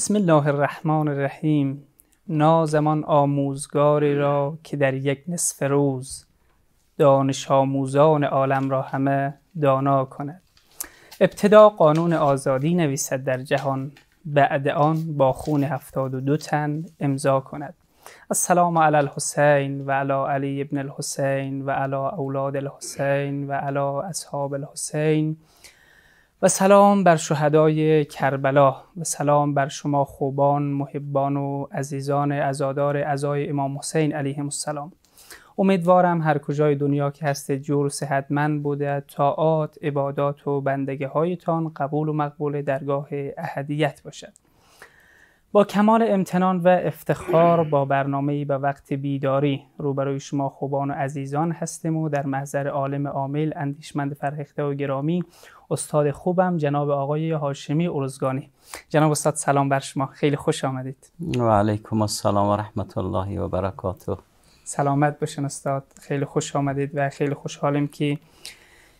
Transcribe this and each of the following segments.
بسم الله الرحمن الرحیم نازمان آموزگاری را که در یک نصف روز دانش آموزان عالم را همه دانا کند ابتدا قانون آزادی نویسد در جهان بعد آن با خون هفتاد و دو تن امضا کند السلام علی الحسین و علی علی ابن الحسین و علی اولاد الحسین و علی اصحاب الحسین و سلام بر شهدای کربلا و سلام بر شما خوبان محبان و عزیزان ازادار ازای امام حسین علیه السلام امیدوارم هر کجای دنیا که هست جور صحتمند بوده تاعات عبادات و بندگه هایتان قبول و مقبول درگاه اهدیت باشد با کمال امتنان و افتخار با برنامه به وقت بیداری روبروی شما خوبان و عزیزان هستیم و در محضر عالم عامل اندیشمند فرهخته و گرامی استاد خوبم جناب آقای هاشمی ارزگانی جناب استاد سلام بر شما خیلی خوش آمدید و علیکم السلام و رحمت الله و برکاته سلامت باشین استاد خیلی خوش آمدید و خیلی خوشحالیم که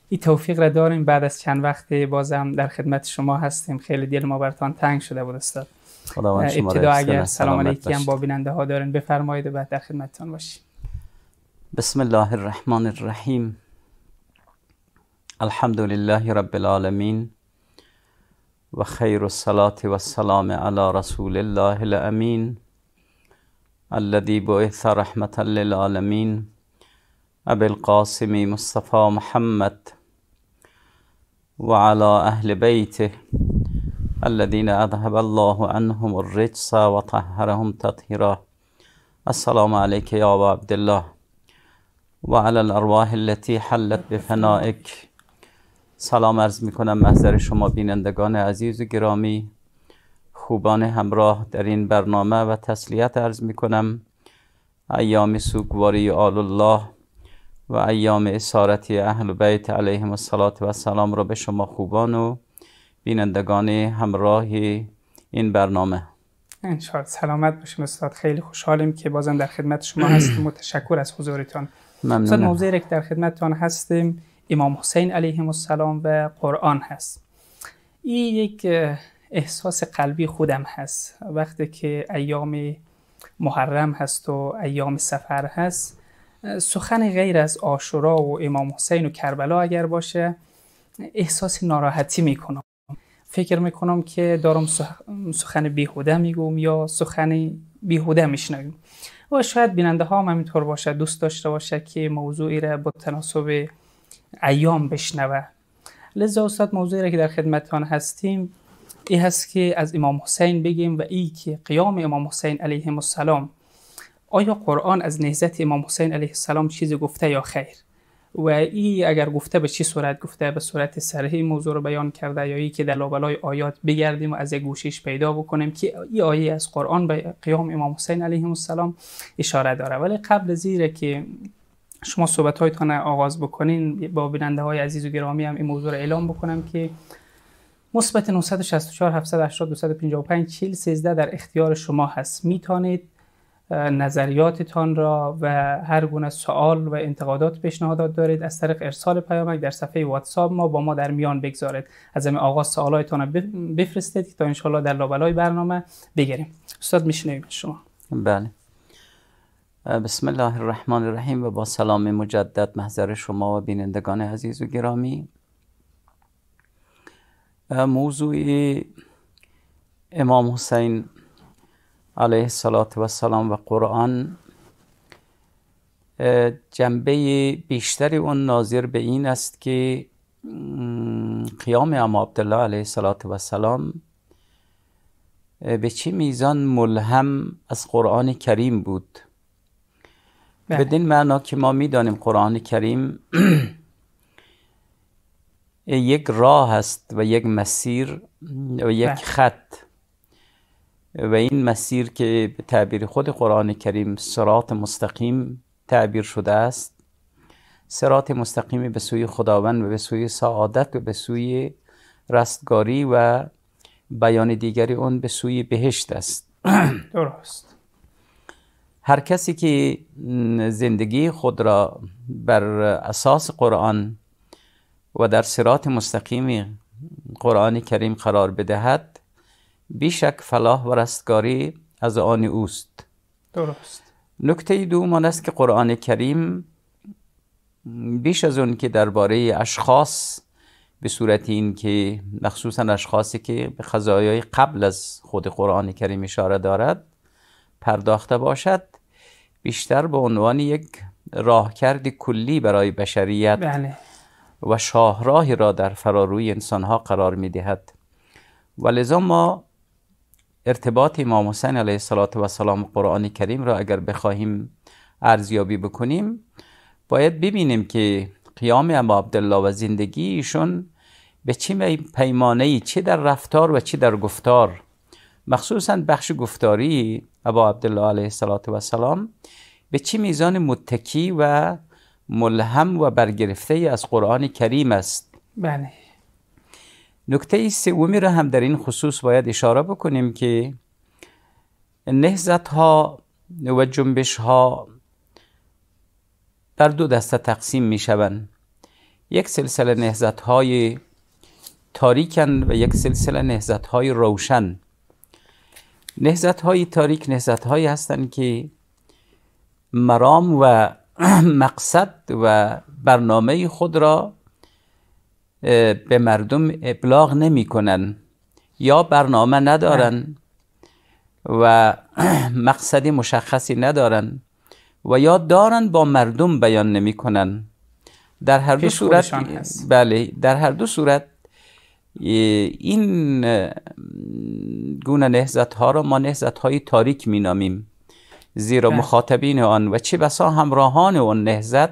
این توفیق را داریم بعد از چند وقت بازم در خدمت شما هستیم خیلی دل ما برتان تنگ شده بود استاد ابتدا اگر سلام علیکی هم با بیننده ها دارین بفرمایید و بعد در خدمتتان باشیم بسم الله الرحمن الرحیم الحمد لله رب العالمين وخير الصلاة والسلام على رسول الله الأمين الذي بعث رحمة للعالمين أبي القاسم مصطفى محمد وعلى أهل بيته الذين أذهب الله عنهم الرجس وطهرهم تطهيرا السلام عليك يا أبا عبد الله وعلى الأرواح التي حلت بفنائك سلام عرض می کنم محضر شما بینندگان عزیز و گرامی خوبان همراه در این برنامه و تسلیت عرض می کنم ایام سوگواری آل الله و ایام اسارت اهل بیت علیهم الصلاة و سلام را به شما خوبان و بینندگان همراه این برنامه انشاءالله سلامت باشیم استاد خیلی خوشحالیم که بازم در خدمت شما هستیم متشکر از حضورتان ممنونم استاد در خدمتتان هستیم امام حسین علیه السلام و قرآن هست این یک احساس قلبی خودم هست وقتی که ایام محرم هست و ایام سفر هست سخن غیر از آشورا و امام حسین و کربلا اگر باشه احساس ناراحتی میکنم فکر میکنم که دارم سخن بیهوده میگم یا سخن بیهوده میشنویم و شاید بیننده ها هم همینطور باشه دوست داشته باشه که موضوعی را با تناسب ایام بشنوه لذا استاد موضوعی را که در خدمتان هستیم ای هست که از امام حسین بگیم و ای که قیام امام حسین علیه السلام آیا قرآن از نهزت امام حسین علیه السلام چیزی گفته یا خیر و ای اگر گفته به چی صورت گفته به صورت صریح موضوع رو بیان کرده یا ای که در لابلای آیات بگردیم و از گوشش پیدا بکنیم که ای آیه از قرآن به قیام امام حسین علیه السلام اشاره داره ولی قبل زیره که شما صحبت هایتان آغاز بکنین با بیننده های عزیز و گرامی هم این موضوع رو اعلام بکنم که مثبت 964 780 255 40 در اختیار شما هست میتونید نظریاتتان را و هر گونه سوال و انتقادات پیشنهادات دارید از طریق ارسال پیامک در صفحه واتساپ ما با ما در میان بگذارید از همه آغاز سوالایتان بفرستید تا انشالله در لابلای برنامه بگیریم استاد میشنویم شما بله بسم الله الرحمن الرحیم و با سلام مجدد محضر شما و بینندگان عزیز و گرامی موضوع امام حسین علیه السلام و قرآن جنبه بیشتری اون ناظر به این است که قیام امام عبدالله علیه السلام به چه میزان ملهم از قرآن کریم بود به بله. معنا که ما میدانیم قرآن کریم یک راه است و یک مسیر و یک بله. خط و این مسیر که به تعبیر خود قرآن کریم سرات مستقیم تعبیر شده است سرات مستقیمی به سوی خداوند و به سوی سعادت و به سوی رستگاری و بیان دیگری اون به سوی بهشت است درست هر کسی که زندگی خود را بر اساس قرآن و در سرات مستقیم قرآن کریم قرار بدهد بیشک فلاح و رستگاری از آن اوست درست نکته دومان است که قرآن کریم بیش از اون که درباره اشخاص به صورت این که مخصوصا اشخاصی که به خزایای قبل از خود قرآن کریم اشاره دارد پرداخته باشد بیشتر به عنوان یک راهکرد کلی برای بشریت بله. و شاهراهی را در فراروی انسانها قرار می دهد و لذا ما ارتباط امام حسین علیه السلام و قرآن کریم را اگر بخواهیم ارزیابی بکنیم باید ببینیم که قیام اما عبدالله و زندگی به چه پیمانه ای چه در رفتار و چه در گفتار مخصوصا بخش گفتاری ابا عبدالله علیه السلام به چه میزان متکی و ملهم و برگرفته از قرآن کریم است بله نکته سومی را هم در این خصوص باید اشاره بکنیم که نهزت ها و جنبش ها در دو دسته تقسیم می شوند یک سلسله نهزت های تاریکن و یک سلسله نهزت های روشن نهزت های تاریک نهزت هایی هستند که مرام و مقصد و برنامه خود را به مردم ابلاغ نمی کنن یا برنامه ندارن و مقصد مشخصی ندارن و یا دارن با مردم بیان نمی کنن در هر دو صورت بله در هر دو صورت این گونه نهزت ها را ما نهزت های تاریک می نامیم زیرا بله. مخاطبین آن و چه بسا همراهان آن نهزت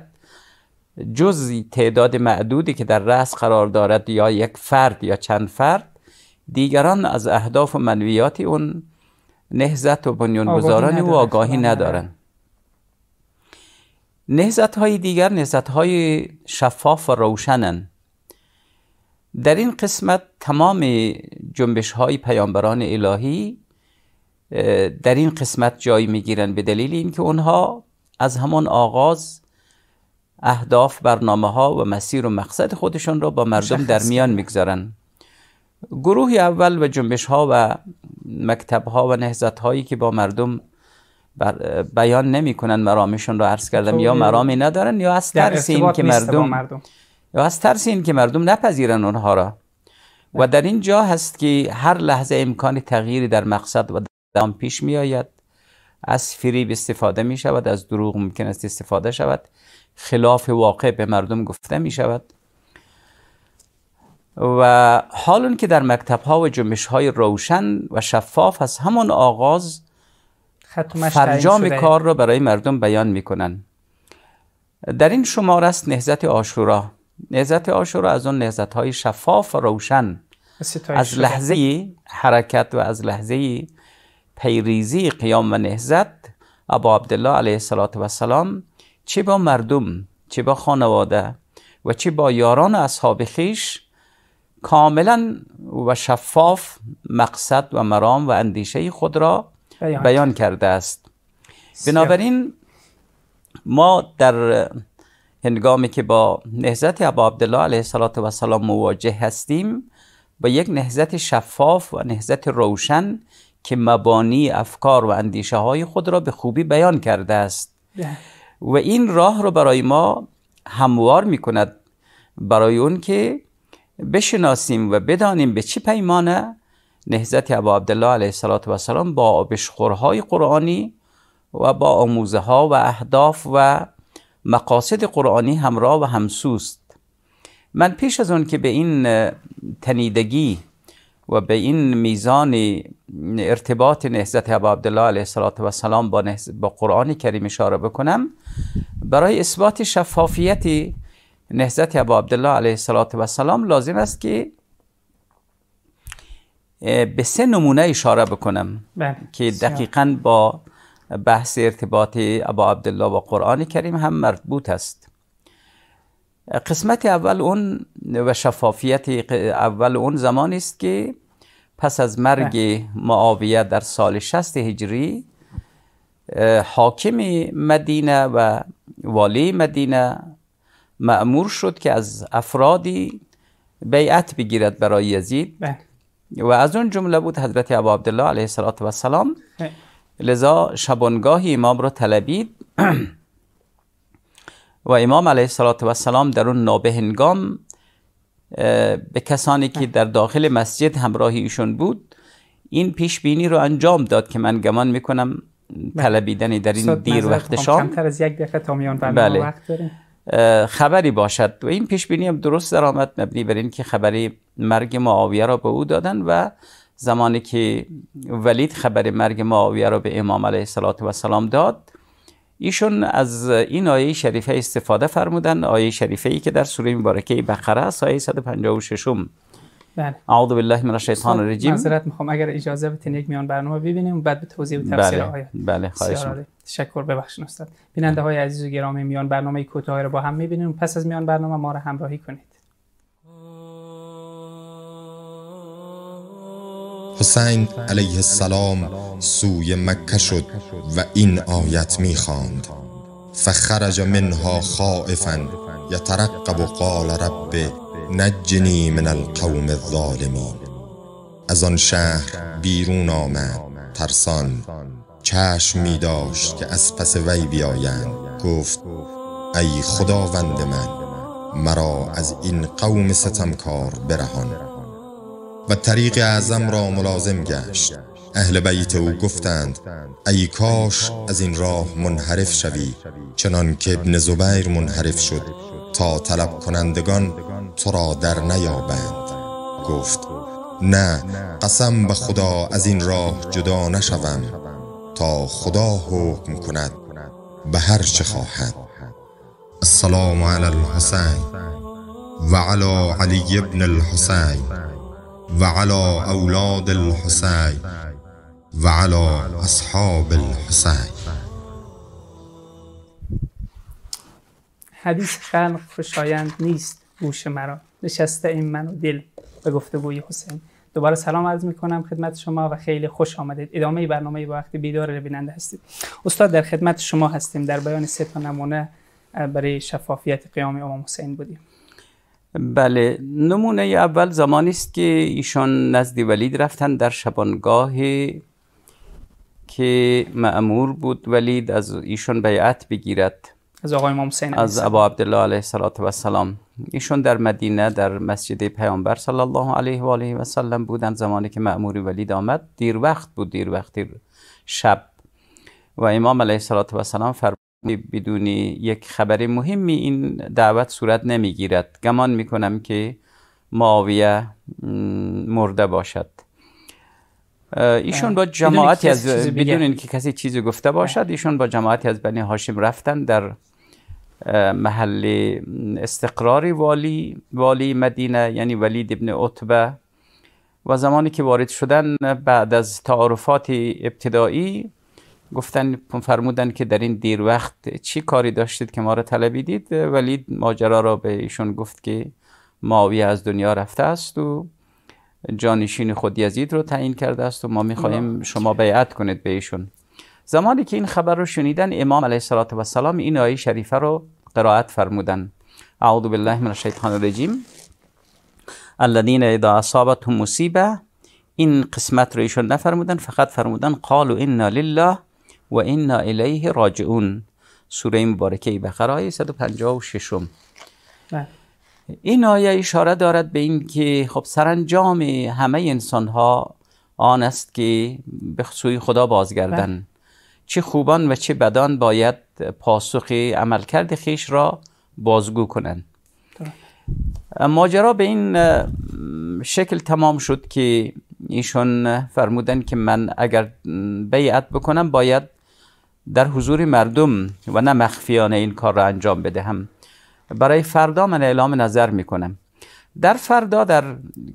جز تعداد معدودی که در رأس قرار دارد یا یک فرد یا چند فرد دیگران از اهداف و منویات اون نهزت و بنیانگذاران او آگاهی ندارن نهزت های دیگر نهزت های شفاف و روشنن در این قسمت تمام جنبش های پیامبران الهی در این قسمت جای می‌گیرند به دلیل اینکه اونها از همان آغاز اهداف برنامه ها و مسیر و مقصد خودشون را با مردم در میان میگذارند. گروه اول و جنبش ها و مکتب ها و نهزت هایی که با مردم بیان نمی کنن مرامشون رو عرض کردم یا خب، مرامی ندارن یا از ترس که مردم, مردم و از ترس این که مردم نپذیرن اونها را و در این جا هست که هر لحظه امکان تغییری در مقصد و دام پیش می آید از فریب استفاده می شود از دروغ ممکن است استفاده شود خلاف واقع به مردم گفته می شود و حال که در مکتب ها و جمعش های روشن و شفاف از همون آغاز فرجام کار را برای مردم بیان می کنن. در این شمار است نهزت آشورا نهزت آشورا از اون نهزت های شفاف و روشن از لحظه حرکت و از لحظه پیریزی قیام و نهزت ابا عبدالله علیه السلام چه با مردم چه با خانواده و چه با یاران اصحاب خیش کاملا و شفاف مقصد و مرام و اندیشه خود را بیان, بیان کرده است بنابراین ما در هنگامی که با نهزت ابا عبدالله علیه سلام مواجه هستیم با یک نهزت شفاف و نهزت روشن که مبانی افکار و اندیشه های خود را به خوبی بیان کرده است بله. و این راه را برای ما هموار می کند برای اون که بشناسیم و بدانیم به چه پیمانه نهزت ابا عبدالله علیه سلام با آبشخورهای قرآنی و با آموزه ها و اهداف و مقاصد قرآنی همراه و همسوست من پیش از اون که به این تنیدگی و به این میزان ارتباط نهزت عبا عبدالله علیه السلام با, با قرآن کریم اشاره بکنم برای اثبات شفافیت نهزت عبا عبدالله علیه السلام لازم است که به سه نمونه اشاره بکنم بله. که دقیقا با بحث ارتباط ابا عبدالله و قرآن کریم هم مربوط است قسمت اول اون و شفافیت اول اون زمان است که پس از مرگ بله. معاویه در سال 60 هجری حاکم مدینه و والی مدینه مأمور شد که از افرادی بیعت بگیرد برای یزید بله. و از اون جمله بود حضرت ابا عبدالله علیه السلام بله. لذا شبانگاه امام را طلبید و امام علیه السلام در اون نابهنگام به کسانی که در داخل مسجد همراه ایشون بود این پیش بینی رو انجام داد که من گمان میکنم بله. طلبیدن در این دیر وقت خب شام کمتر از یک دقیقه تا بله. وقت خبری باشد و این پیش بینی هم درست درآمد مبنی بر که خبری مرگ معاویه را به او دادن و زمانی که ولید خبر مرگ معاویه را به امام علیه السلام داد ایشون از این آیه شریفه استفاده فرمودن آیه شریفه ای که در سوره مبارکه بقره است آیه 156 بله اعوذ بالله من الشیطان الرجیم معذرت میخوام اگر اجازه بدین یک میان برنامه ببینیم و بعد به توضیح و تفسیر بله. آیات بله خواهش تشکر ببخشید استاد بیننده های عزیز و گرامی میان برنامه کوتاه رو با هم میبینیم پس از میان برنامه ما را همراهی کنید حسین علیه السلام سوی مکه شد و این آیت میخواند فخرج منها خائفا یترقب قال رب نجنی من القوم الظالمین از آن شهر بیرون آمد ترسان چشم می داشت که از پس وی بیایند گفت ای خداوند من مرا از این قوم ستمکار برهان و طریق اعظم را ملازم گشت اهل بیت او گفتند ای کاش از این راه منحرف شوی چنان که ابن زبیر منحرف شد تا طلب کنندگان تو را در نیابند گفت نه قسم به خدا از این راه جدا نشوم تا خدا حکم کند به هر چه خواهد السلام علی الحسین و علی علی ابن الحسین و علی اولاد الحسین و علی اصحاب الحسین حدیث خلق فشایند نیست گوش مرا نشسته این من و دل به گفته بوی حسین دوباره سلام عرض می کنم خدمت شما و خیلی خوش آمدید ادامه برنامه با وقت بیدار بیننده هستید استاد در خدمت شما هستیم در بیان سه تا نمونه برای شفافیت قیام امام حسین بودیم بله نمونه اول زمانی است که ایشان نزد ولید رفتن در شبانگاه که معمور بود ولید از ایشان بیعت بگیرد از آقای امام حسین از ابا عبدالله علیه السلام ایشون در مدینه در مسجد پیامبر صلی الله علیه و آله و سلم بودن زمانی که مأمور ولید آمد دیر وقت بود دیر وقت دیر شب و امام علیه السلام فرمود بدون یک خبر مهمی این دعوت صورت نمیگیرد گمان میکنم که معاویه مرده باشد ایشون با جماعتی از بدون اینکه کسی چیزی گفته باشد ایشون با جماعتی از بنی هاشم رفتن در محل استقرار والی والی مدینه یعنی ولید ابن عتبه و زمانی که وارد شدن بعد از تعارفات ابتدایی گفتن فرمودن که در این دیر وقت چی کاری داشتید که ما را طلبیدید ولی ماجرا را به ایشون گفت که ماوی از دنیا رفته است و جانشین خود یزید رو تعیین کرده است و ما میخواهیم شما بیعت کنید به ایشون زمانی که این خبر رو شنیدن امام علیه و سلام این آیه شریفه رو قرائت فرمودن اعوذ بالله من الشیطان الرجیم الذین اذا اصابتهم مصیبه این قسمت رو ایشون نفرمودن فقط فرمودن قالوا انا لله و انا الیه راجعون سوره مبارکه بقره آیه 156 بله. این آیه اشاره دارد به این که خب سرانجام همه انسان ها آن است که به سوی خدا بازگردن بله. چه خوبان و چه بدان باید پاسخ عملکرد خیش را بازگو کنند ماجرا به این شکل تمام شد که ایشون فرمودن که من اگر بیعت بکنم باید در حضور مردم و نه مخفیانه این کار را انجام بدهم برای فردا من اعلام نظر می کنم در فردا در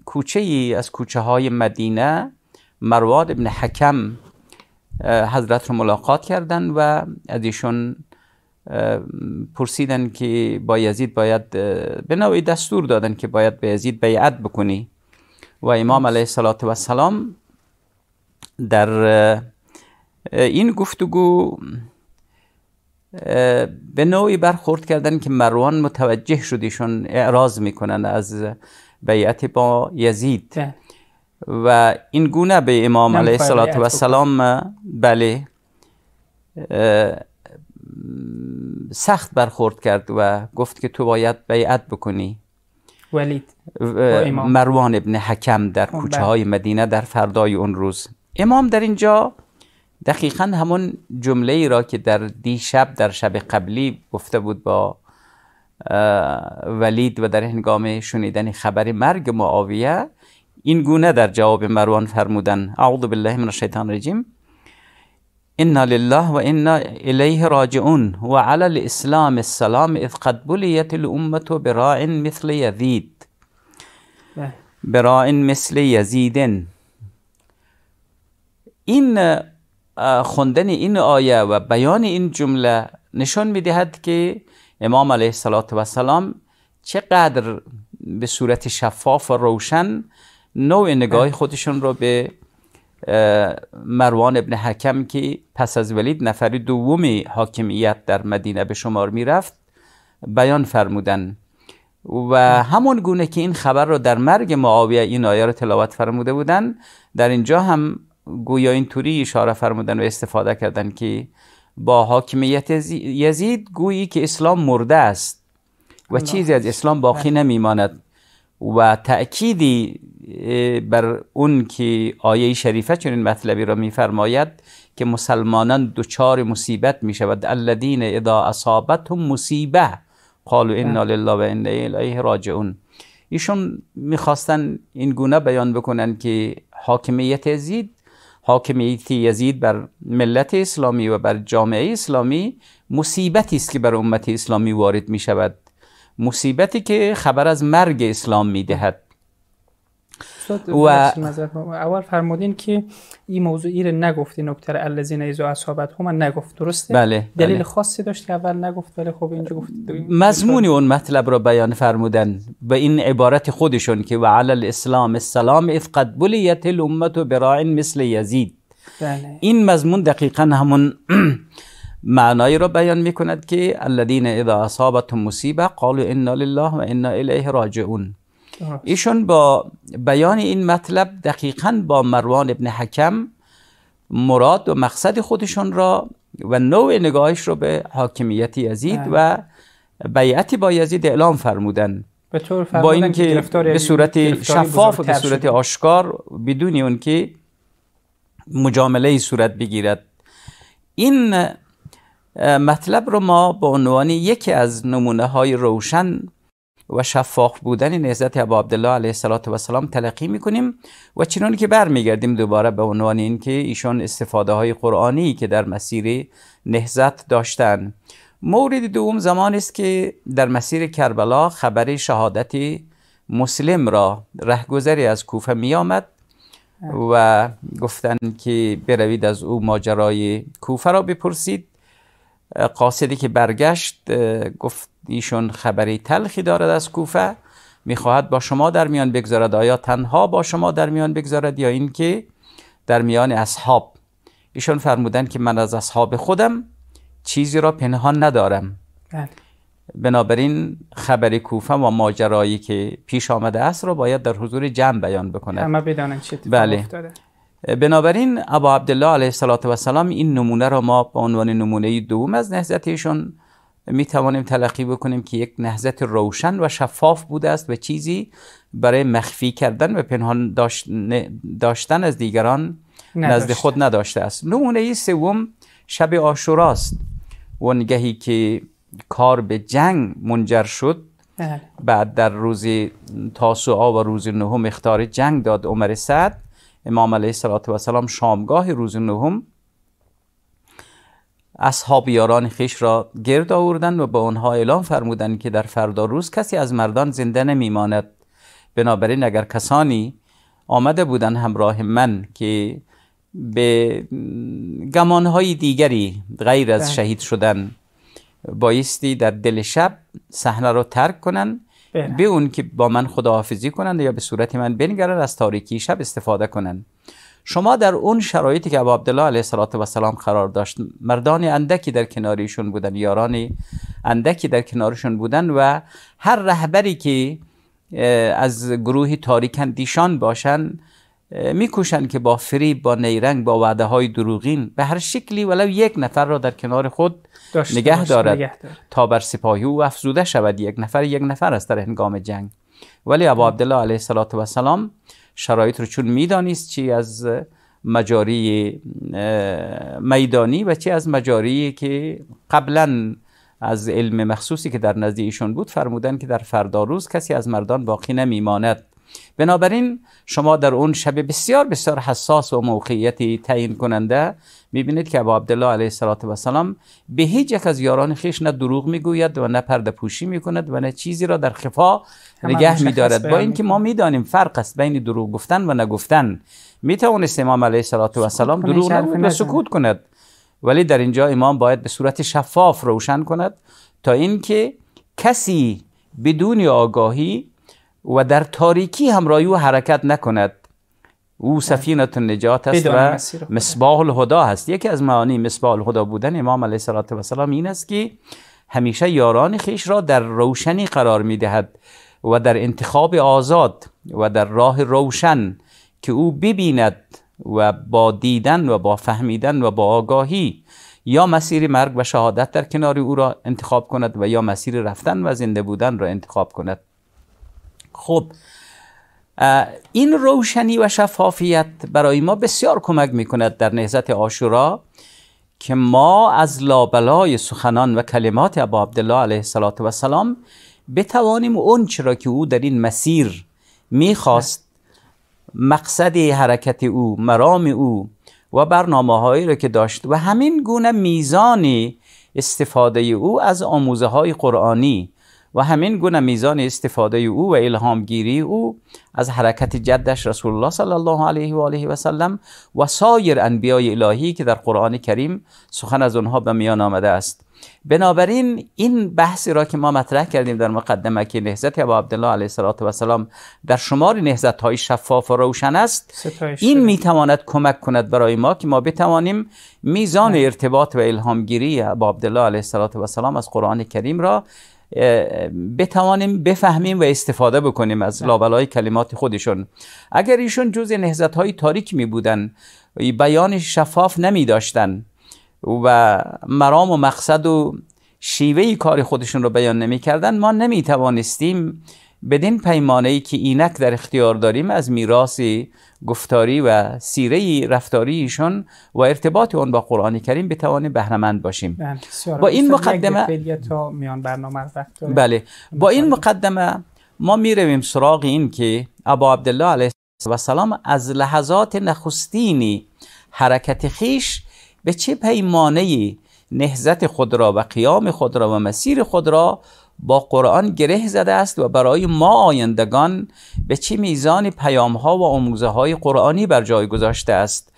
کوچه ای از کوچه های مدینه مرواد ابن حکم حضرت رو ملاقات کردند و از ایشون پرسیدن که با یزید باید به نوعی دستور دادن که باید به یزید بیعت بکنی و امام علیه السلام در این گفتگو به نوعی برخورد کردن که مروان متوجه شدیشون اعراض میکنن از بیعت با یزید بله. و این گونه به امام علیه السلام و سلام بله سخت برخورد کرد و گفت که تو باید بیعت بکنی ولید مروان ابن حکم در خب، کوچه های بله. مدینه در فردای اون روز امام در اینجا دقیقا همون جمله ای را که در دیشب در شب قبلی گفته بود با ولید و در هنگام شنیدن خبر مرگ معاویه این گونه در جواب مروان فرمودن اعوذ بالله من الشیطان الرجیم انا لله و انا الیه راجعون و علی الاسلام السلام اذ قد بلیت الامه براع مثل یزید بله. براع مثل یزیدن این خوندن این آیه و بیان این جمله نشان میدهد که امام علیه السلام و سلام چقدر به صورت شفاف و روشن نوع نگاه بله. خودشون رو به مروان ابن حکم که پس از ولید نفری دومی حاکمیت در مدینه به شمار میرفت بیان فرمودن و بله. همون گونه که این خبر رو در مرگ معاویه این آیه رو تلاوت فرموده بودن در اینجا هم گویا اینطوری اشاره فرمودن و استفاده کردن که با حاکمیت یزید گویی که اسلام مرده است و چیزی از اسلام باقی بله. نمیماند و تأکیدی بر اون که آیه شریفه این مطلبی را میفرماید که مسلمانان دچار مصیبت می شود الذین اذا اصابتهم مصیبه قالوا انا بله. لله و انا الیه راجعون ایشون میخواستن این گونه بیان بکنن که حاکمیت یزید حاکمیت یزید بر ملت اسلامی و بر جامعه اسلامی مصیبتی است که بر امت اسلامی وارد می شود مصیبتی که خبر از مرگ اسلام می دهد و اول فرمودین که این موضوعی رو نگفتی نکتر الذین از اصابتهم هم نگفت درسته بله, بله. دلیل خاصی داشت که اول نگفت ولی خب اینجا گفت مضمون اون مطلب را بیان فرمودن به این عبارت خودشون که و علی الاسلام السلام اذ قد بلیت و براین مثل یزید بله. این مضمون دقیقا همون معنایی را بیان می کند که الذین اذا اصابتهم مصیبه قالوا انا لله و انا الیه راجعون ایشون با بیان این مطلب دقیقا با مروان ابن حکم مراد و مقصد خودشون را و نوع نگاهش رو به حاکمیت یزید و بیعت با یزید اعلام فرمودن با اینکه به صورت شفاف و به صورت آشکار بدون اون که مجامله ای صورت بگیرد این مطلب رو ما به عنوان یکی از نمونه های روشن و شفاف بودن نهزت ابو عبدالله علیه و سلام تلقی میکنیم و چنان که برمیگردیم دوباره به عنوان اینکه ایشان استفاده های قرآنی که در مسیر نهزت داشتن مورد دوم زمان است که در مسیر کربلا خبر شهادت مسلم را رهگذری از کوفه میامد و گفتند که بروید از او ماجرای کوفه را بپرسید قاصدی که برگشت گفت ایشون خبری تلخی دارد از کوفه میخواهد با شما در میان بگذارد آیا تنها با شما در میان بگذارد یا اینکه در میان اصحاب ایشون فرمودن که من از اصحاب خودم چیزی را پنهان ندارم بله. بنابراین خبر کوفه و ماجرایی که پیش آمده است را باید در حضور جمع بیان بکنه همه بدانن چه بله. بنابراین ابا عبدالله علیه السلام این نمونه را ما به عنوان نمونه دوم از نهزت ایشون می توانیم تلقی بکنیم که یک نهزت روشن و شفاف بوده است و چیزی برای مخفی کردن و پنهان داشتن از دیگران نزد خود نداشته است نمونه سوم شب آشوراست و نگهی که کار به جنگ منجر شد بله. بعد در روز تاسوعا و روز نهم اختار جنگ داد عمر سعد امام علیه السلام شامگاه روز نهم اصحاب یاران خیش را گرد آوردند و به آنها اعلام فرمودند که در فردا روز کسی از مردان زنده نمیماند بنابراین اگر کسانی آمده بودند همراه من که به گمانهای دیگری غیر از بله. شهید شدن بایستی در دل شب صحنه را ترک کنند به اون که با من خداحافظی کنند یا به صورت من بنگرند از تاریکی شب استفاده کنند شما در اون شرایطی که ابو عبدالله علیه و سلام قرار داشت مردان اندکی در کناریشون بودن یاران اندکی در کنارشون بودن و هر رهبری که از گروه دیشان باشند میکوشند که با فریب با نیرنگ با وعده های دروغین به هر شکلی ولو یک نفر را در کنار خود نگه دارد تا بر سپاهی او افزوده شود یک نفر یک نفر است در هنگام جنگ ولی ابا عبدالله علیه و السلام شرایط رو چون میدانیست چی از مجاری میدانی و چی از مجاری که قبلا از علم مخصوصی که در نزد بود فرمودن که در فردا روز کسی از مردان باقی نمیماند بنابراین شما در اون شب بسیار بسیار حساس و موقعیتی تعیین کننده میبینید که ابا عبدالله علیه السلام به هیچ یک از یاران خیش نه دروغ میگوید و نه پرده پوشی میکند و نه چیزی را در خفا نگه میدارد با اینکه ما میدانیم فرق است بین دروغ گفتن و نگفتن میتوانست امام علیه السلام دروغ نگوید و سکوت کند ولی در اینجا امام باید به صورت شفاف روشن کند تا اینکه کسی بدون آگاهی و در تاریکی همراهی او حرکت نکند او سفینه نجات است و مصباح الهدا هست یکی از معانی مصباح الهدا بودن امام علیه السلام این است که همیشه یاران خیش را در روشنی قرار می دهد و در انتخاب آزاد و در راه روشن که او ببیند و با دیدن و با فهمیدن و با آگاهی یا مسیر مرگ و شهادت در کنار او را انتخاب کند و یا مسیر رفتن و زنده بودن را انتخاب کند خب این روشنی و شفافیت برای ما بسیار کمک می کند در نهزت آشورا که ما از لابلای سخنان و کلمات ابا عبدالله علیه السلام بتوانیم اون چرا که او در این مسیر میخواست مقصد حرکت او مرام او و برنامه هایی را که داشت و همین گونه میزان استفاده او از آموزه های قرآنی و همین گونه میزان استفاده او و گیری او از حرکت جدش رسول الله صلی الله علیه و آله و سلم و سایر انبیای الهی که در قرآن کریم سخن از آنها به میان آمده است بنابراین این بحثی را که ما مطرح کردیم در مقدمه که نهزت ابا عبدالله علیه و سلام در شمار نهزت های شفاف و روشن است این میتواند کمک کند برای ما که ما بتوانیم میزان ارتباط و الهامگیری ابا عبدالله علیه و سلام از قرآن کریم را بتوانیم بفهمیم و استفاده بکنیم از بله. لابلای کلمات خودشون اگر ایشون جز نهزت های تاریک می بودن بیان شفاف نمی داشتن و مرام و مقصد و شیوه کار خودشون رو بیان نمی کردن ما نمی توانستیم بدین پیمانه ای که اینک در اختیار داریم از میراث گفتاری و سیره رفتاری ایشان و ارتباط اون با قرآن کریم بتوانیم بهرمند باشیم بله، با این مقدمه میان برنامه بله با این مقدمه ما میرویم سراغ این که ابا عبدالله علیه السلام از لحظات نخستینی حرکت خیش به چه پیمانه نهزت خود را و قیام خود را و مسیر خود را با قرآن گره زده است و برای ما آیندگان به چه میزان پیام ها و آموزه های قرآنی بر جای گذاشته است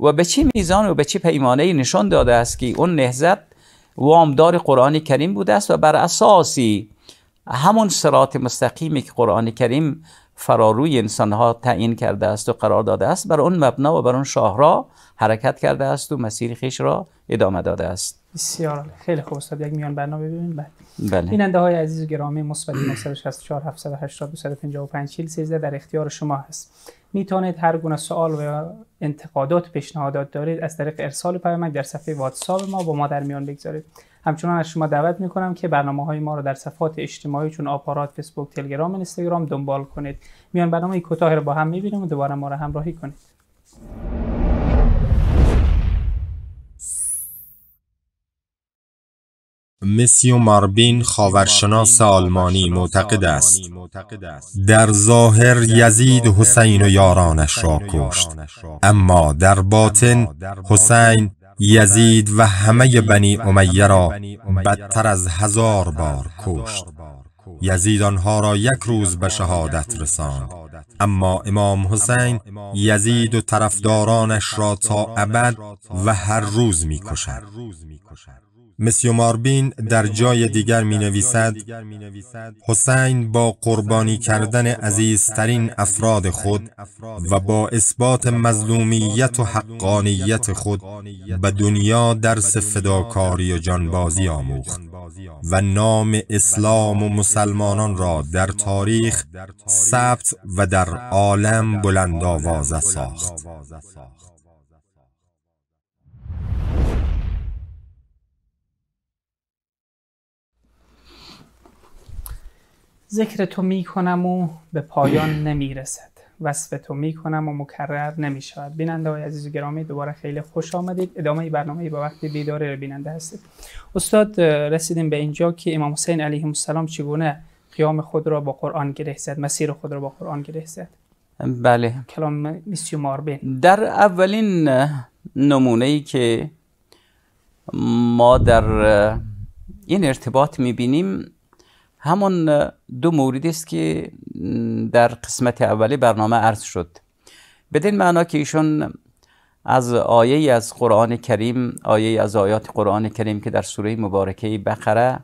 و به چه میزان و به چه پیمانه نشان داده است که اون نهزت وامدار قرآن کریم بوده است و بر اساسی همون سرات مستقیمی که قرآن کریم فراروی انسان ها تعیین کرده است و قرار داده است بر اون مبنا و بر اون شاهرا حرکت کرده است و مسیر خیش را ادامه داده است بسیار خیلی خوب استاد یک میان برنامه ببینیم بله بله بیننده های عزیز و گرامی مثبت 964 780 255 40 13 در اختیار شما هست میتونید توانید هر گونه سوال و انتقادات پیشنهادات دارید از طریق ارسال پیامک در صفحه واتساپ ما با ما در میان بگذارید همچنان از شما دعوت می که برنامه های ما را در صفحات اجتماعی چون آپارات فیسبوک تلگرام اینستاگرام دنبال کنید میان برنامه کوتاه را با هم می و دوباره ما را همراهی کنید مسیو ماربین خاورشناس آلمانی معتقد است در ظاهر یزید حسین و یارانش را کشت اما در باطن حسین یزید و همه بنی امیه را بدتر از هزار بار کشت یزید آنها را یک روز به شهادت رساند اما امام حسین یزید و طرفدارانش را تا ابد و هر روز کشد مسیو ماربین در جای دیگر می نویسد حسین با قربانی کردن عزیزترین افراد خود و با اثبات مظلومیت و حقانیت خود به دنیا درس فداکاری و جانبازی آموخت و نام اسلام و مسلمانان را در تاریخ ثبت و در عالم بلند آوازه ساخت ذکر تو می کنم و به پایان نمی رسد وصف تو می کنم و مکرر نمی شود بیننده های عزیز و گرامی دوباره خیلی خوش آمدید ادامه برنامه با وقت بیدار بیننده هستید استاد رسیدیم به اینجا که امام حسین علیه السلام چگونه قیام خود را با قرآن گره زد مسیر خود را با قرآن گره زد بله کلام میسیو ماربین در اولین نمونه ای که ما در این ارتباط میبینیم همون دو موردی است که در قسمت اولی برنامه عرض شد بدین معنا که ایشون از آیه از قرآن کریم آیه از آیات قرآن کریم که در سوره مبارکه بقره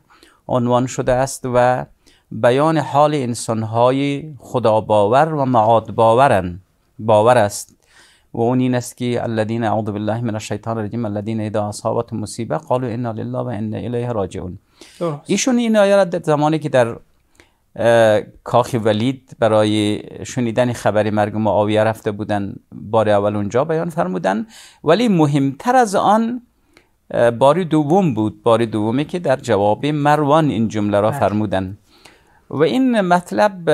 عنوان شده است و بیان حال انسانهای خدا باور و معاد باورن باور است و اون این است که الذین اعوذ بالله من الشیطان الرجیم الذین اذا اصابت مصیبه قالوا انا لله و انا الیه راجعون درست. ایشون این آیه در زمانی که در کاخ ولید برای شنیدن خبر مرگ معاویه رفته بودن بار اول اونجا بیان فرمودن ولی مهمتر از آن باری دوم بود باری دومی که در جواب مروان این جمله را بله. فرمودن و این مطلب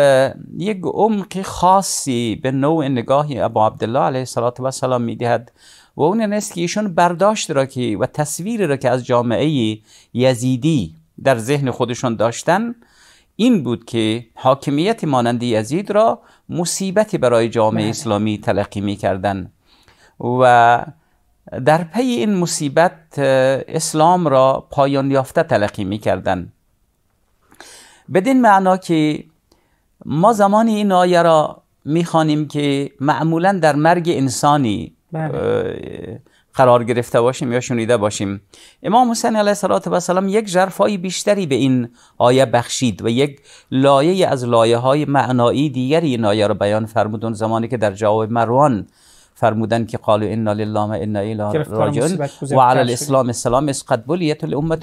یک عمق خاصی به نوع نگاه ابو عبدالله علیه السلام میدهد و اون این که ایشون برداشت را که و تصویر را که از جامعه یزیدی در ذهن خودشون داشتن این بود که حاکمیت مانند یزید را مصیبتی برای جامعه بله. اسلامی تلقی می کردن و در پی این مصیبت اسلام را پایان یافته تلقی می کردن بدین معنا که ما زمانی این آیه را میخوانیم که معمولا در مرگ انسانی بله. قرار گرفته باشیم یا شنیده باشیم امام حسین علیه و سلام یک جرفای بیشتری به این آیه بخشید و یک لایه از لایه های معنایی دیگری این آیه را بیان فرمودون زمانی که در جواب مروان فرمودن که قالو انا لله و انا الیه راجعون و علی الاسلام السلام اس قد بلیت الامه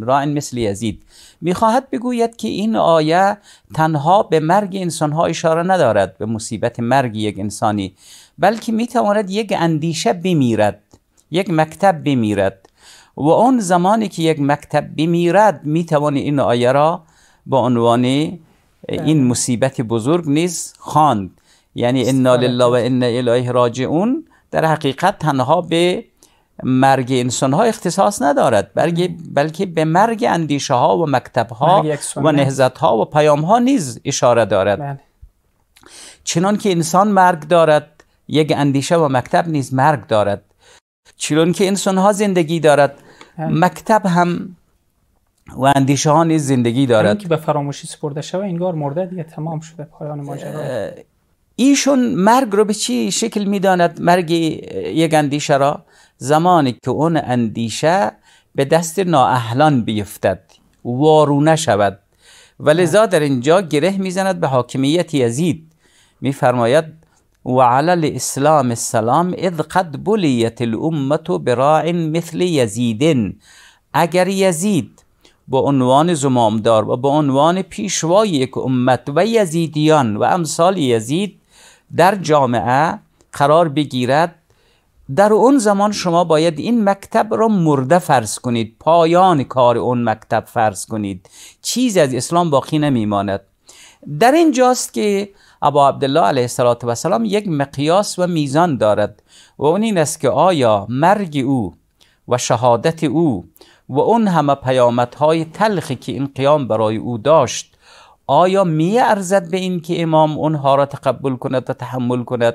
راع مثل یزید میخواهد بگوید که این آیه تنها به مرگ انسان ها اشاره ندارد به مصیبت مرگ یک انسانی بلکه میتواند یک اندیشه بمیرد یک مکتب بمیرد و اون زمانی که یک مکتب بمیرد میتوان این آیه را به عنوان این بله. مصیبت بزرگ نیز خواند یعنی انا لله و انا الیه راجعون در حقیقت تنها به مرگ انسان ها اختصاص ندارد بلکه, بله. به مرگ اندیشه ها و مکتب ها و نهزت ها و پیام ها نیز اشاره دارد بله. چنان که انسان مرگ دارد یک اندیشه و مکتب نیز مرگ دارد چون که انسان ها زندگی دارد مکتب هم و اندیشه ها نیز زندگی دارد که به فراموشی سپرده شده اینگار مرده دیگه تمام شده پایان ماجرا ایشون مرگ رو به چی شکل میداند مرگ یک اندیشه را زمانی که اون اندیشه به دست نااهلان بیفتد وارونه شود و در اینجا گره میزند به حاکمیت یزید میفرماید وعلى الإسلام السلام اذ قد بلیت الأمة براع مثل يزيد اگر یزید با عنوان زمامدار و به عنوان پیشوای یک امت و یزیدیان و امثال یزید در جامعه قرار بگیرد در اون زمان شما باید این مکتب را مرده فرض کنید پایان کار اون مکتب فرض کنید چیزی از اسلام باقی نمیماند در اینجاست که ابا عبدالله علیه السلام یک مقیاس و میزان دارد و اون این است که آیا مرگ او و شهادت او و اون همه های تلخی که این قیام برای او داشت آیا می ارزد به این که امام اونها را تقبل کند و تحمل کند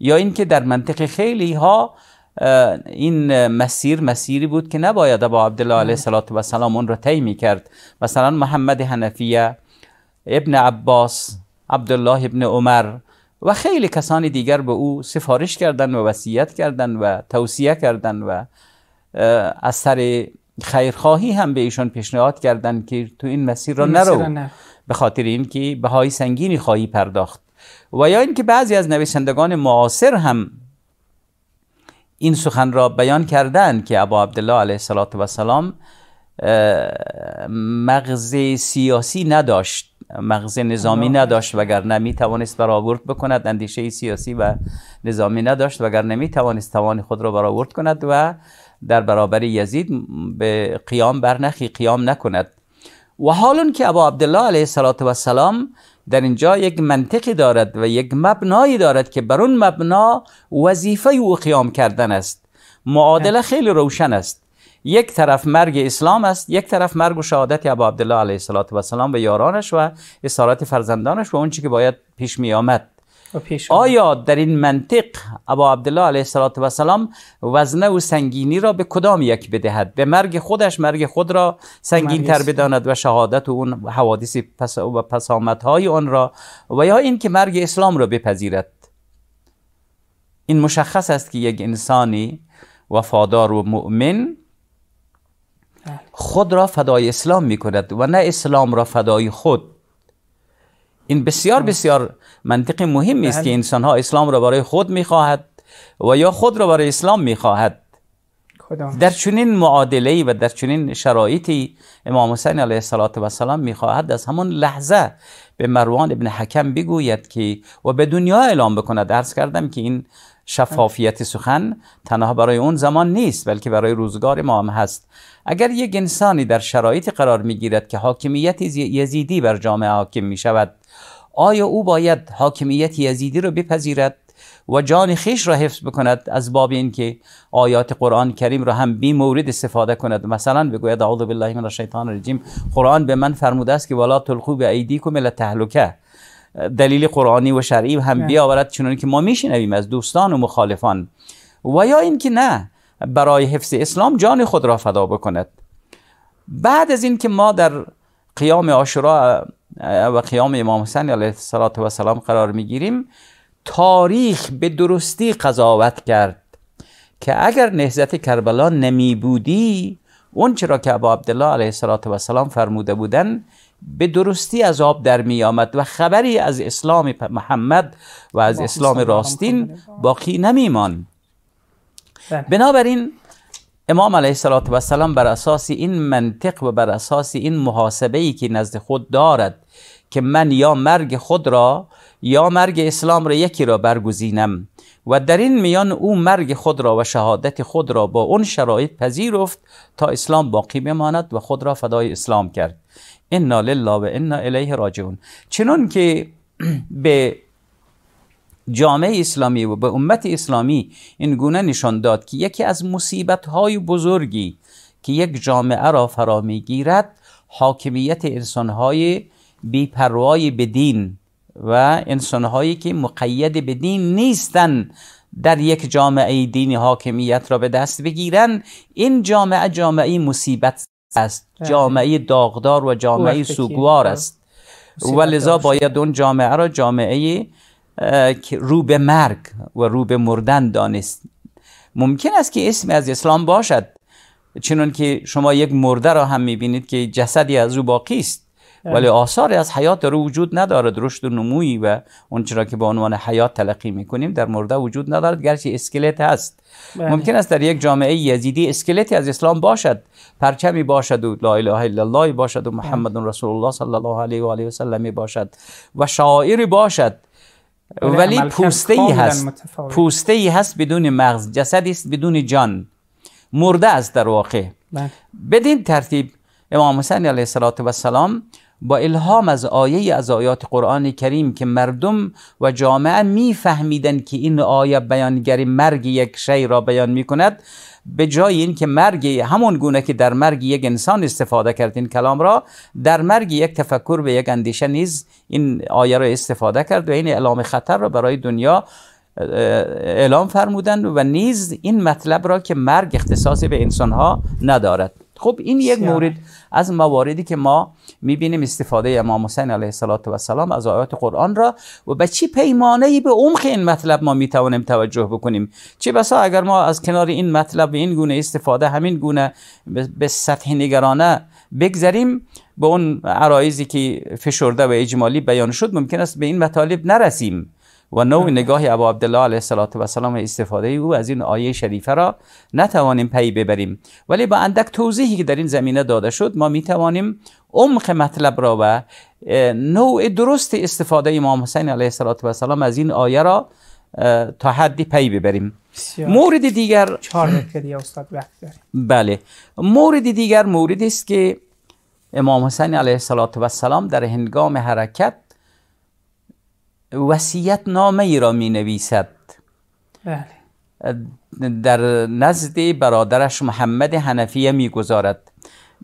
یا اینکه در منطق خیلی ها این مسیر مسیری بود که نباید با عبدالله علیه السلام اون را طی کرد مثلا محمد حنفیه ابن عباس عبدالله ابن عمر و خیلی کسان دیگر به او سفارش کردند و وصیت کردند و توصیه کردند و از سر خیرخواهی هم به ایشان پیشنهاد کردند که تو این مسیر را نرو به خاطر اینکه بهای سنگینی خواهی پرداخت و یا اینکه بعضی از نویسندگان معاصر هم این سخن را بیان کردند که ابا عبدالله علیه السلام مغز سیاسی نداشت مغز نظامی نداشت وگرنه نمی توانست برآورد بکند اندیشه سیاسی و نظامی نداشت وگر نمی توانست توان خود را برآورد کند و در برابر یزید به قیام برنخی قیام نکند و حالون که ابا عبدالله علیه السلام در اینجا یک منطقی دارد و یک مبنایی دارد که بر اون مبنا وظیفه او قیام کردن است معادله بله. خیلی روشن است یک طرف مرگ اسلام است یک طرف مرگ و شهادت ابا عبدالله علیه السلام و یارانش و اسارت فرزندانش و اون که باید پیش می آمد آیا در این منطق ابا عبدالله علیه السلام وزنه و سنگینی را به کدام یک بدهد به مرگ خودش مرگ خود را سنگین تر بداند و شهادت و اون حوادث پس و پسامدهای آن را و یا این که مرگ اسلام را بپذیرد این مشخص است که یک انسانی وفادار و مؤمن خود را فدای اسلام می کند و نه اسلام را فدای خود این بسیار بسیار منطق مهمی است که بله. انسان ها اسلام را برای خود می خواهد و یا خود را برای اسلام می خواهد در چنین معادله و در چنین شرایطی امام حسین علیه السلام می خواهد از همون لحظه به مروان ابن حکم بگوید که و به دنیا اعلام بکند عرض کردم که این شفافیت سخن تنها برای اون زمان نیست بلکه برای روزگار ما هم هست اگر یک انسانی در شرایط قرار می گیرد که حاکمیت یزیدی بر جامعه حاکم می شود آیا او باید حاکمیت یزیدی را بپذیرد و جان خیش را حفظ بکند از باب اینکه آیات قرآن کریم را هم بی مورد استفاده کند مثلا بگوید اعوذ بالله من الشیطان الرجیم قرآن به من فرموده است که ولا تلقوا به الی تهلکه دلیل قرآنی و شرعی هم بله. بیاورد چون که ما میشنویم از دوستان و مخالفان و یا اینکه نه برای حفظ اسلام جان خود را فدا بکند بعد از اینکه ما در قیام آشورا و قیام امام حسین علیه السلام قرار میگیریم تاریخ به درستی قضاوت کرد که اگر نهزت کربلا نمی بودی اون چرا که ابا عبدالله علیه السلام فرموده بودن به درستی از آب در می آمد و خبری از اسلام محمد و از اسلام راستین باقی نمی مان بله. بنابراین امام علیه السلام بر اساس این منطق و بر اساس این محاسبه ای که نزد خود دارد که من یا مرگ خود را یا مرگ اسلام را یکی را برگزینم و در این میان او مرگ خود را و شهادت خود را با اون شرایط پذیرفت تا اسلام باقی بماند و خود را فدای اسلام کرد انا لله و انا الیه راجعون چنون که به جامعه اسلامی و به امت اسلامی این گونه نشان داد که یکی از مصیبت های بزرگی که یک جامعه را فرا میگیرد حاکمیت انسان های بیپروای به دین و انسانهایی که مقید به دین نیستن در یک جامعه دینی حاکمیت را به دست بگیرن این جامعه جامعه مصیبت است بله. جامعه داغدار و جامعه سوگوار بله. است و لذا باید اون جامعه را جامعه رو به مرگ و رو به مردن دانست ممکن است که اسم از اسلام باشد چنون که شما یک مرده را هم میبینید که جسدی از او باقی است ولی آثاری از حیات رو وجود ندارد رشد و نمویی و اونچه را که به عنوان حیات تلقی میکنیم در مرده وجود ندارد گرچه اسکلت هست بله. ممکن است در یک جامعه یزیدی اسکلتی از اسلام باشد پرچمی باشد و لا اله الا الله باشد و محمد بله. رسول الله صلی الله علیه و آله و باشد و شاعری باشد ولی پوسته ای هست پوسته ای هست بدون مغز جسدی است بدون جان مرده است در واقع بله. بدین ترتیب امام حسین علیه السلام با الهام از آیه از آیات قرآن کریم که مردم و جامعه میفهمیدند که این آیه بیانگری مرگ یک شی را بیان می کند به جای این که مرگ همون گونه که در مرگ یک انسان استفاده کرد این کلام را در مرگ یک تفکر به یک اندیشه نیز این آیه را استفاده کرد و این اعلام خطر را برای دنیا اعلام فرمودند و نیز این مطلب را که مرگ اختصاصی به انسان ها ندارد خب این یک مورد از مواردی که ما میبینیم استفاده امام حسین علیه السلام از آیات قرآن را و به چی پیمانه ای به عمق این مطلب ما میتوانیم توجه بکنیم چه بسا اگر ما از کنار این مطلب به این گونه استفاده همین گونه به سطح نگرانه بگذریم به اون عرایزی که فشرده و اجمالی بیان شد ممکن است به این مطالب نرسیم و نوع نگاه ابو عبدالله علیه السلام استفاده او از این آیه شریفه را نتوانیم پی ببریم ولی با اندک توضیحی که در این زمینه داده شد ما می توانیم عمق مطلب را و نوع درست استفاده امام حسین علیه السلام از این آیه را تا حدی پی ببریم مورد دیگر چهار دیگه استاد وقت بله مورد دیگر موردی است که امام حسین علیه السلام در هنگام حرکت وسیعت نامه ای را می نویسد بله. در نزد برادرش محمد حنفیه می گذارد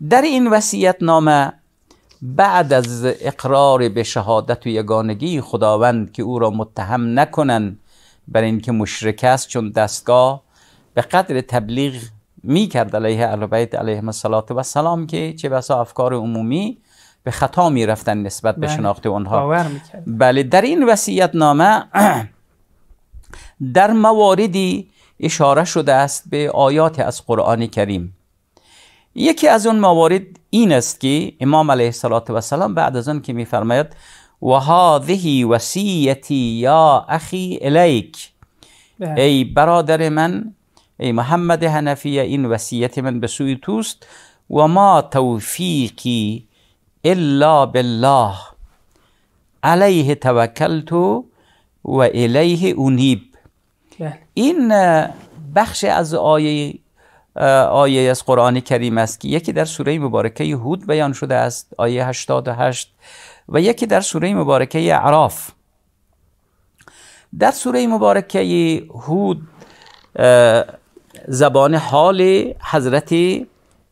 در این وسیعت نامه بعد از اقرار به شهادت و یگانگی خداوند که او را متهم نکنند بر اینکه مشرک است چون دستگاه به قدر تبلیغ می کرد علیه علیه و سلام که چه بسا افکار عمومی به خطا می نسبت به بله. شناخت اونها بله در این وسیعت نامه در مواردی اشاره شده است به آیات از قرآن کریم یکی از اون موارد این است که امام علیه السلام بعد از اون که میفرماید و هذه وصیتی یا اخی الیک بله. ای برادر من ای محمد هنفی این وصیت من به سوی توست و ما توفیقی الا بالله علیه توکلت و الیه انیب بله. این بخش از آیه آیه از قرآن کریم است که یکی در سوره مبارکه هود بیان شده است آیه 88 و یکی در سوره مبارکه اعراف در سوره مبارکه هود زبان حال حضرت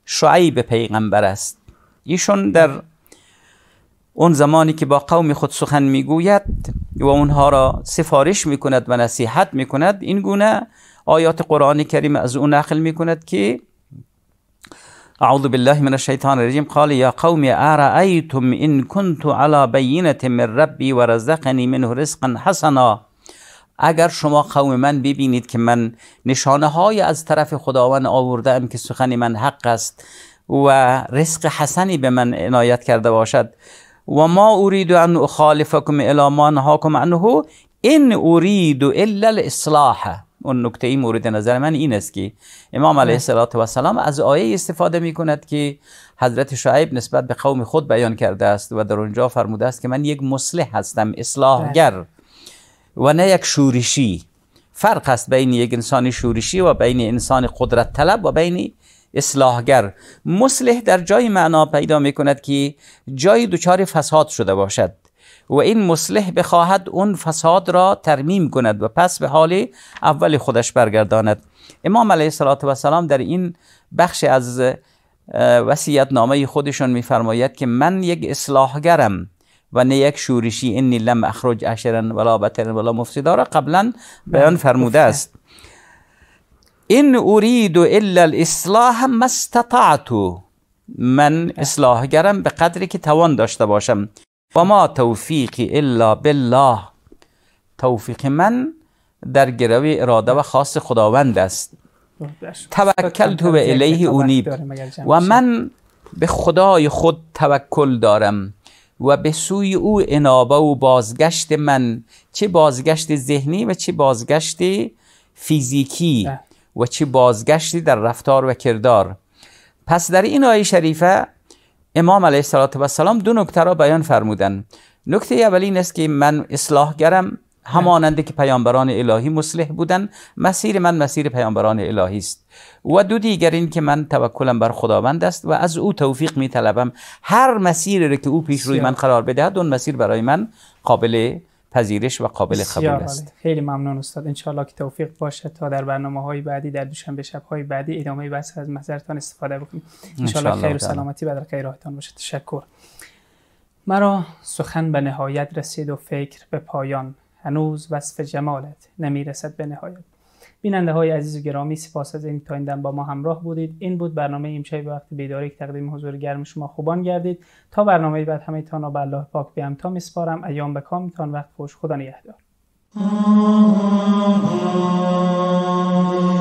شعیب پیغمبر است ایشون در اون زمانی که با قوم خود سخن میگوید و اونها را سفارش میکند و نصیحت میکند این گونه آیات قرآن کریم از اون نقل میکند که اعوذ بالله من الشیطان الرجیم قال یا قوم ارأیتم ان كنت على بینه من ربی و رزقنی منه رزقا حسنا اگر شما قوم من ببینید که من نشانه های از طرف خداوند آورده ام که سخن من حق است و رزق حسنی به من عنایت کرده باشد و ما اريد ان اخالفكم الى ما نهاكم عنه ان اريد الا الاصلاح اون نکته ای مورد نظر من این است که امام علیه السلام از آیه استفاده می کند که حضرت شعیب نسبت به قوم خود بیان کرده است و در اونجا فرموده است که من یک مصلح هستم اصلاحگر بله. و نه یک شورشی فرق است بین یک انسان شورشی و بین انسان قدرت طلب و بین اصلاحگر مصلح در جای معنا پیدا می کند که جای دچار فساد شده باشد و این مصلح بخواهد اون فساد را ترمیم کند و پس به حال اول خودش برگرداند امام علیه السلام در این بخش از وسیعت نامه خودشون میفرماید که من یک اصلاحگرم و نه یک شورشی انی لم اخرج عشرا ولا بطرن ولا مفسدارا را قبلا بیان بله، فرموده است این ارید الا الاصلاح ما استطعت من اصلاحگرم به قدری که توان داشته باشم و ما توفیقی الا بالله توفیق من در گروی اراده و خاص خداوند است توکل تو به الیه اونیب و من به خدای خود توکل دارم و به سوی او انابه و بازگشت من چه بازگشت ذهنی و چه بازگشت فیزیکی و چه بازگشتی در رفتار و کردار پس در این آیه شریفه امام علیه السلام دو نکته را بیان فرمودن نکته اول این است که من اصلاحگرم هماننده که پیامبران الهی مصلح بودن مسیر من مسیر پیامبران الهی است و دو دیگر این که من توکلم بر خداوند است و از او توفیق می طلبم هر مسیری که او پیش روی من قرار بدهد اون مسیر برای من قابل پذیرش و قابل قبول است خیلی ممنون استاد انشالله که توفیق باشه تا در برنامه های بعدی در دوشنبه شب های بعدی ادامه بحث از مظرتان استفاده بکنیم انشالله خیر و سلامتی بدر خیر باشه تشکر مرا سخن به نهایت رسید و فکر به پایان هنوز وصف جمالت نمیرسد به نهایت بیننده های عزیز و گرامی سپاس از این تا این با ما همراه بودید این بود برنامه امشب به وقت بیداری که تقدیم حضور گرم شما خوبان گردید تا برنامه بعد همه تان را به الله پاک بیام تا میسپارم ایام به کامتان وقت خوش خدا نگهدار